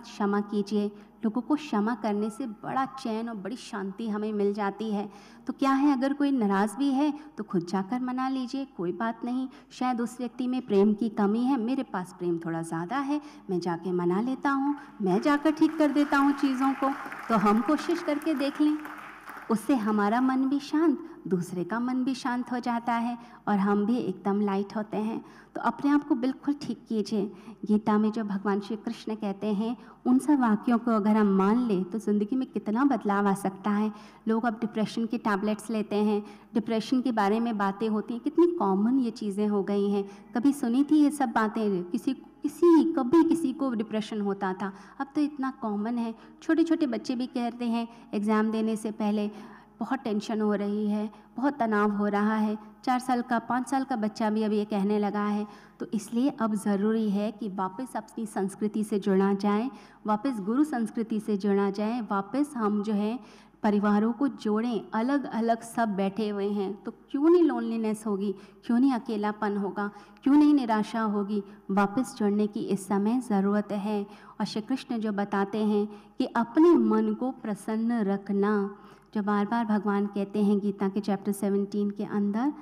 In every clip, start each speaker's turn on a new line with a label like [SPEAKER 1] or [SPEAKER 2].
[SPEAKER 1] क्षमा कीजिए लोगों को क्षमा करने से बड़ा चैन और बड़ी शांति हमें मिल जाती है तो क्या है अगर कोई नाराज़ भी है तो खुद जाकर मना लीजिए कोई बात नहीं शायद उस व्यक्ति में प्रेम की कमी है मेरे पास प्रेम थोड़ा ज़्यादा है मैं जाके मना लेता हूँ मैं जाकर ठीक कर देता हूँ चीज़ों को तो हम कोशिश करके देख लें उससे हमारा मन भी शांत दूसरे का मन भी शांत हो जाता है और हम भी एकदम लाइट होते हैं तो अपने आप को बिल्कुल ठीक कीजिए गीता में जो भगवान श्री कृष्ण कहते हैं उन सब वाक्यों को अगर हम मान लें तो ज़िंदगी में कितना बदलाव आ सकता है लोग अब डिप्रेशन के टैबलेट्स लेते हैं डिप्रेशन के बारे में बातें होती हैं कितनी कॉमन ये चीज़ें हो गई हैं कभी सुनी थी ये सब बातें किसी किसी कभी किसी को डिप्रेशन होता था अब तो इतना कॉमन है छोटे छोटे बच्चे भी कहते हैं एग्ज़ाम देने से पहले बहुत टेंशन हो रही है बहुत तनाव हो रहा है चार साल का पाँच साल का बच्चा भी अब ये कहने लगा है तो इसलिए अब ज़रूरी है कि वापस अपनी संस्कृति से जुड़ा जाए वापस गुरु संस्कृति से जुड़ा जाए वापस हम जो है परिवारों को जोड़ें अलग अलग सब बैठे हुए हैं तो क्यों नहीं लोनलीनेस होगी क्यों नहीं अकेलापन होगा क्यों नहीं निराशा होगी वापस जुड़ने की इस समय ज़रूरत है और श्री कृष्ण जो बताते हैं कि अपने मन को प्रसन्न रखना जो बार बार भगवान कहते हैं गीता के चैप्टर 17 के अंदर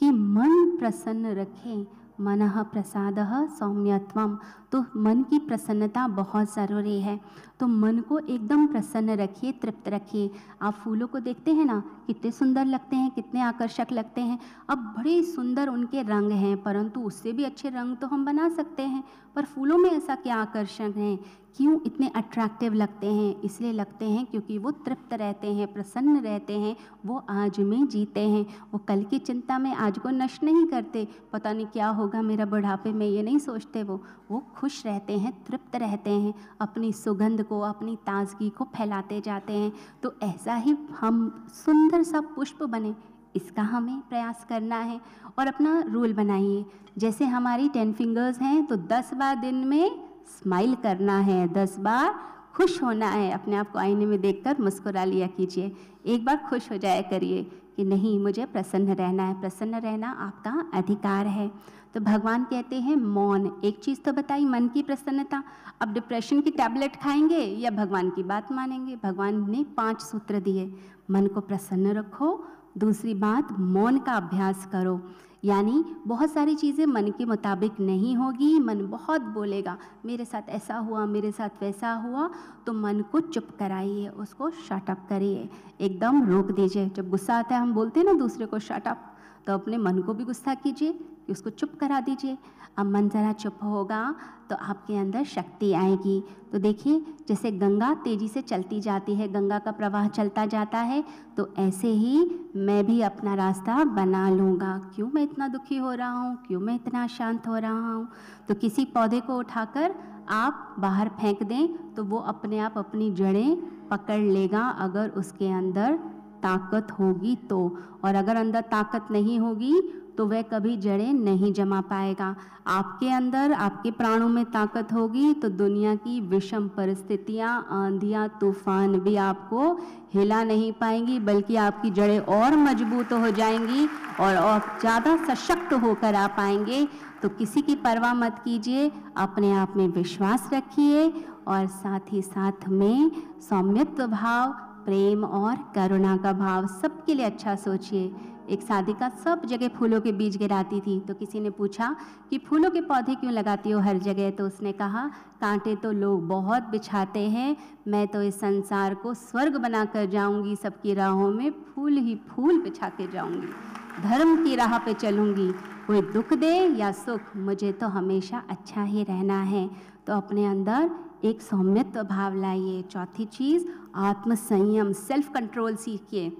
[SPEAKER 1] कि मन प्रसन्न रखें मन प्रसाद सौम्यत्वम तो मन की प्रसन्नता बहुत ज़रूरी है तो मन को एकदम प्रसन्न रखिए तृप्त रखिए आप फूलों को देखते हैं ना कितने सुंदर लगते हैं कितने आकर्षक लगते हैं अब बड़े सुंदर उनके रंग हैं परंतु उससे भी अच्छे रंग तो हम बना सकते हैं पर फूलों में ऐसा क्या आकर्षण है क्यों इतने अट्रैक्टिव लगते हैं इसलिए लगते हैं क्योंकि वो तृप्त रहते हैं प्रसन्न रहते हैं वो आज में जीते हैं वो कल की चिंता में आज को नष्ट नहीं करते पता नहीं क्या होगा मेरा बुढ़ापे में ये नहीं सोचते वो वो खुश रहते हैं तृप्त रहते हैं अपनी सुगंध को अपनी ताजगी को फैलाते जाते हैं तो ऐसा ही हम सुंदर सा पुष्प बने इसका हमें प्रयास करना है और अपना रूल बनाइए जैसे हमारी टेन फिंगर्स हैं तो दस बार दिन में स्माइल करना है दस बार खुश होना है अपने आप को आईने में देखकर मुस्कुरा लिया कीजिए एक बार खुश हो जाया करिए कि नहीं मुझे प्रसन्न रहना है प्रसन्न रहना आपका अधिकार है तो भगवान कहते हैं मौन एक चीज़ तो बताई मन की प्रसन्नता अब डिप्रेशन की टैबलेट खाएंगे या भगवान की बात मानेंगे भगवान ने पांच सूत्र दिए मन को प्रसन्न रखो दूसरी बात मौन का अभ्यास करो यानी बहुत सारी चीज़ें मन के मुताबिक नहीं होगी मन बहुत बोलेगा मेरे साथ ऐसा हुआ मेरे साथ वैसा हुआ तो मन को चुप कराइए उसको शटअप करिए एकदम रोक दीजिए जब गुस्सा आता है हम बोलते हैं ना दूसरे को शटअप तो अपने मन को भी गुस्सा कीजिए कि उसको चुप करा दीजिए अब मन ज़रा चुप होगा तो आपके अंदर शक्ति आएगी तो देखिए जैसे गंगा तेज़ी से चलती जाती है गंगा का प्रवाह चलता जाता है तो ऐसे ही मैं भी अपना रास्ता बना लूँगा क्यों मैं इतना दुखी हो रहा हूँ क्यों मैं इतना शांत हो रहा हूँ तो किसी पौधे को उठाकर आप बाहर फेंक दें तो वो अपने आप अपनी जड़ें पकड़ लेगा अगर उसके अंदर ताकत होगी तो और अगर अंदर ताकत नहीं होगी तो वह कभी जड़ें नहीं जमा पाएगा आपके अंदर आपके प्राणों में ताकत होगी तो दुनिया की विषम परिस्थितियाँ आंधियाँ तूफान भी आपको हिला नहीं पाएंगी बल्कि आपकी जड़ें और मजबूत हो जाएंगी और, आप ज़्यादा सशक्त होकर आ पाएंगे तो किसी की परवाह मत कीजिए अपने आप में विश्वास रखिए और साथ ही साथ में सौम्यत्व भाव प्रेम और करुणा का भाव सबके लिए अच्छा सोचिए एक साधिका सब जगह फूलों के बीज गिराती थी तो किसी ने पूछा कि फूलों के पौधे क्यों लगाती हो हर जगह तो उसने कहा कांटे तो लोग बहुत बिछाते हैं मैं तो इस संसार को स्वर्ग बना कर जाऊँगी सबकी राहों में फूल ही फूल बिछा के जाऊँगी धर्म की राह पे चलूँगी कोई दुख दे या सुख मुझे तो हमेशा अच्छा ही रहना है तो अपने अंदर एक सौम्यत्व भाव लाइए चौथी चीज़ आत्म संयम सेल्फ कंट्रोल सीखिए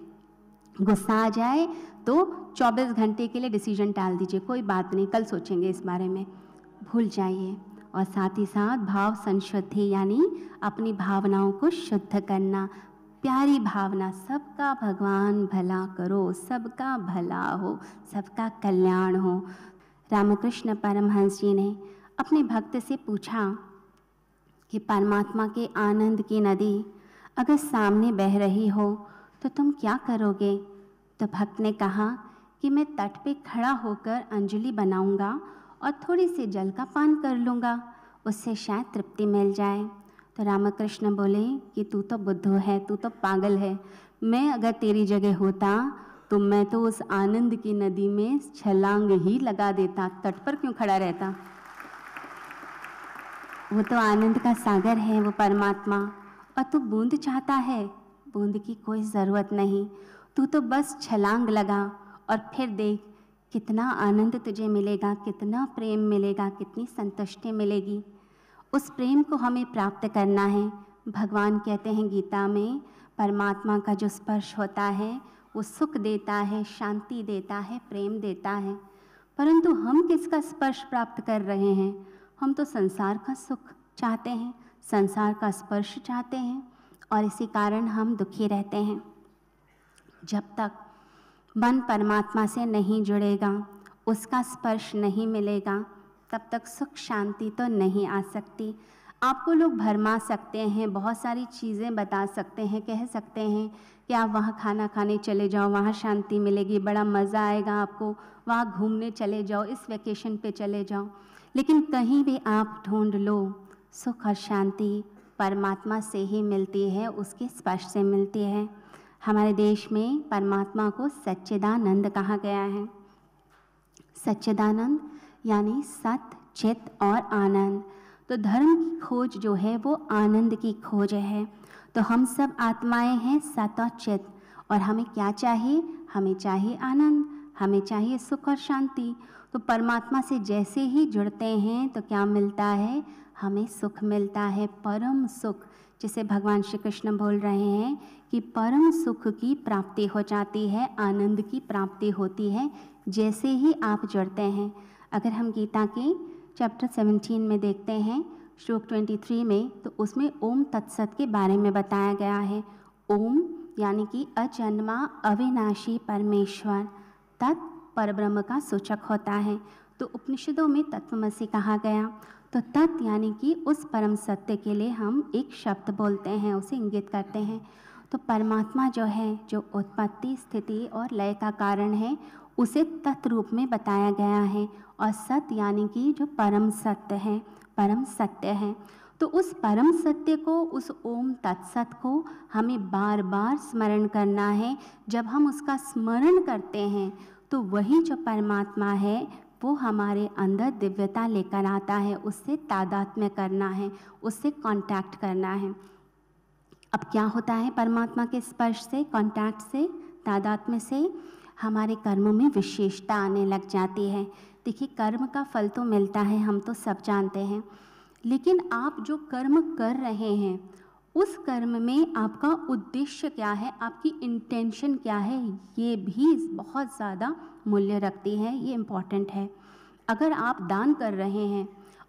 [SPEAKER 1] गुस्सा आ जाए तो 24 घंटे के लिए डिसीजन टाल दीजिए कोई बात नहीं कल सोचेंगे इस बारे में भूल जाइए और साथ ही साथ भाव संशुद्धि यानी अपनी भावनाओं को शुद्ध करना प्यारी भावना सबका भगवान भला करो सबका भला हो सबका कल्याण हो रामकृष्ण परमहंस जी ने अपने भक्त से पूछा कि परमात्मा के आनंद की नदी अगर सामने बह रही हो तो तुम क्या करोगे तो भक्त ने कहा कि मैं तट पे खड़ा होकर अंजलि बनाऊंगा और थोड़ी सी जल का पान कर लूँगा उससे शायद तृप्ति मिल जाए तो रामकृष्ण बोले कि तू तो बुद्ध है तू तो पागल है मैं अगर तेरी जगह होता तो मैं तो उस आनंद की नदी में छलांग ही लगा देता तट पर क्यों खड़ा रहता वो तो आनंद का सागर है वो परमात्मा और तू बूंद चाहता है बूंद की कोई ज़रूरत नहीं तू तो बस छलांग लगा और फिर देख कितना आनंद तुझे मिलेगा कितना प्रेम मिलेगा कितनी संतुष्टि मिलेगी उस प्रेम को हमें प्राप्त करना है भगवान कहते हैं गीता में परमात्मा का जो स्पर्श होता है वो सुख देता है शांति देता है प्रेम देता है परंतु हम किसका स्पर्श प्राप्त कर रहे हैं हम तो संसार का सुख चाहते हैं संसार का स्पर्श चाहते हैं और इसी कारण हम दुखी रहते हैं जब तक मन परमात्मा से नहीं जुड़ेगा उसका स्पर्श नहीं मिलेगा तब तक सुख शांति तो नहीं आ सकती आपको लोग भरमा सकते हैं बहुत सारी चीज़ें बता सकते हैं कह सकते हैं कि आप वहाँ खाना खाने चले जाओ वहाँ शांति मिलेगी बड़ा मज़ा आएगा आपको वहाँ घूमने चले जाओ इस वैकेशन पे चले जाओ लेकिन कहीं भी आप ढूंढ लो सुख और शांति परमात्मा से ही मिलती है उसके स्पर्श से मिलती है हमारे देश में परमात्मा को सच्चिदानंद कहा गया है सच्चिदानंद यानी सत चित और आनंद तो धर्म की खोज जो है वो आनंद की खोज है तो हम सब आत्माएं हैं सत और चित और हमें क्या चाहिए हमें चाहिए आनंद हमें चाहिए सुख और शांति तो परमात्मा से जैसे ही जुड़ते हैं तो क्या मिलता है हमें सुख मिलता है परम सुख जिसे भगवान श्री कृष्ण बोल रहे हैं कि परम सुख की प्राप्ति हो जाती है आनंद की प्राप्ति होती है जैसे ही आप जुड़ते हैं अगर हम गीता के चैप्टर 17 में देखते हैं श्लोक 23 में तो उसमें ओम तत्सत के बारे में बताया गया है ओम यानी कि अजन्मा अविनाशी परमेश्वर तत् परब्रह्म का सूचक होता है तो उपनिषदों में तत्वमसी कहा गया तो तत् यानी कि उस परम सत्य के लिए हम एक शब्द बोलते हैं उसे इंगित करते हैं तो परमात्मा जो है जो उत्पत्ति स्थिति और लय का कारण है उसे तत् रूप में बताया गया है और सत्य यानी कि जो परम सत्य है परम सत्य है तो उस परम सत्य को उस ओम तत्सत को हमें बार बार स्मरण करना है जब हम उसका स्मरण करते हैं तो वही जो परमात्मा है वो हमारे अंदर दिव्यता लेकर आता है उससे तादात्म्य करना है उससे कांटेक्ट करना है अब क्या होता है परमात्मा के स्पर्श से कांटेक्ट से तादात्म्य से हमारे कर्मों में विशेषता आने लग जाती है देखिए कर्म का फल तो मिलता है हम तो सब जानते हैं लेकिन आप जो कर्म कर रहे हैं उस कर्म में आपका उद्देश्य क्या है आपकी इंटेंशन क्या है ये भी बहुत ज़्यादा मूल्य रखती है ये इम्पॉर्टेंट है अगर आप दान कर रहे हैं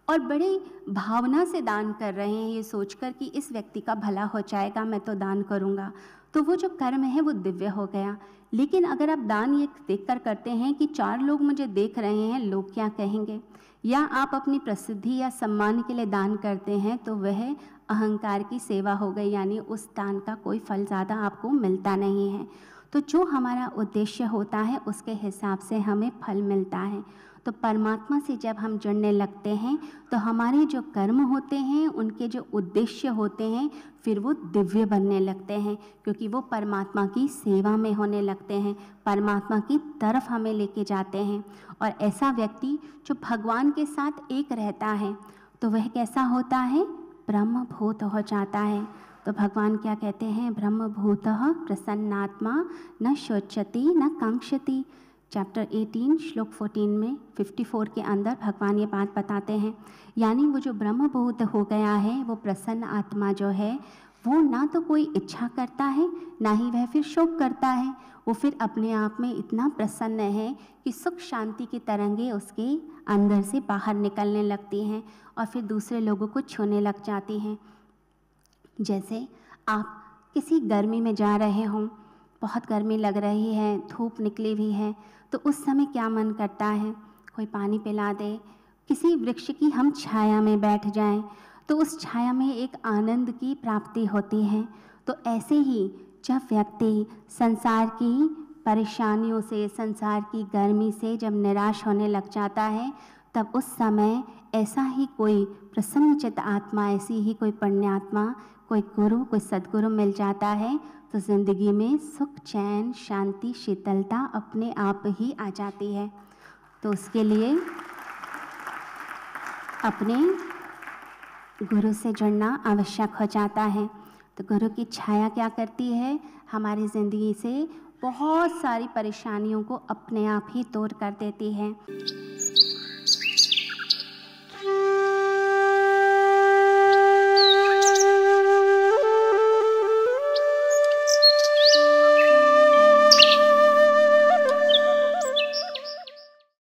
[SPEAKER 1] और बड़े भावना से दान कर रहे हैं ये सोचकर कि इस व्यक्ति का भला हो जाएगा मैं तो दान करूँगा तो वो जो कर्म है वो दिव्य हो गया लेकिन अगर आप दान ये देख कर करते हैं कि चार लोग मुझे देख रहे हैं लोग क्या कहेंगे या आप अपनी प्रसिद्धि या सम्मान के लिए दान करते हैं तो वह अहंकार की सेवा हो गई यानी उस दान का कोई फल ज़्यादा आपको मिलता नहीं है तो जो हमारा उद्देश्य होता है उसके हिसाब से हमें फल मिलता है तो परमात्मा से जब हम जुड़ने लगते हैं तो हमारे जो कर्म होते हैं उनके जो उद्देश्य होते हैं फिर वो दिव्य बनने लगते हैं क्योंकि वो परमात्मा की सेवा में होने लगते हैं परमात्मा की तरफ हमें लेके जाते हैं और ऐसा व्यक्ति जो भगवान के साथ एक रहता है तो वह कैसा होता है ब्रह्म भूत हो जाता है तो भगवान क्या कहते हैं ब्रह्म भूत प्रसन्नात्मा न शोचती न कांक्षती चैप्टर 18 श्लोक 14 में 54 के अंदर भगवान ये बात बताते हैं यानी वो जो ब्रह्मभूत हो गया है वो प्रसन्न आत्मा जो है वो ना तो कोई इच्छा करता है ना ही वह फिर शोक करता है वो फिर अपने आप में इतना प्रसन्न है कि सुख शांति की तरंगे उसके अंदर से बाहर निकलने लगती हैं और फिर दूसरे लोगों को छूने लग जाती हैं जैसे आप किसी गर्मी में जा रहे हों बहुत गर्मी लग रही है धूप निकली हुई है तो उस समय क्या मन करता है कोई पानी पिला दे किसी वृक्ष की हम छाया में बैठ जाएं तो उस छाया में एक आनंद की प्राप्ति होती है तो ऐसे ही जब व्यक्ति संसार की परेशानियों से संसार की गर्मी से जब निराश होने लग जाता है तब उस समय ऐसा ही कोई प्रसन्नचित आत्मा ऐसी ही कोई पुण्यात्मा कोई गुरु कोई सदगुरु मिल जाता है तो ज़िंदगी में सुख चैन शांति शीतलता अपने आप ही आ जाती है तो उसके लिए अपने गुरु से जुड़ना आवश्यक हो जाता है तो गुरु की छाया क्या करती है हमारी ज़िंदगी से बहुत सारी परेशानियों को अपने आप ही दूर कर देती है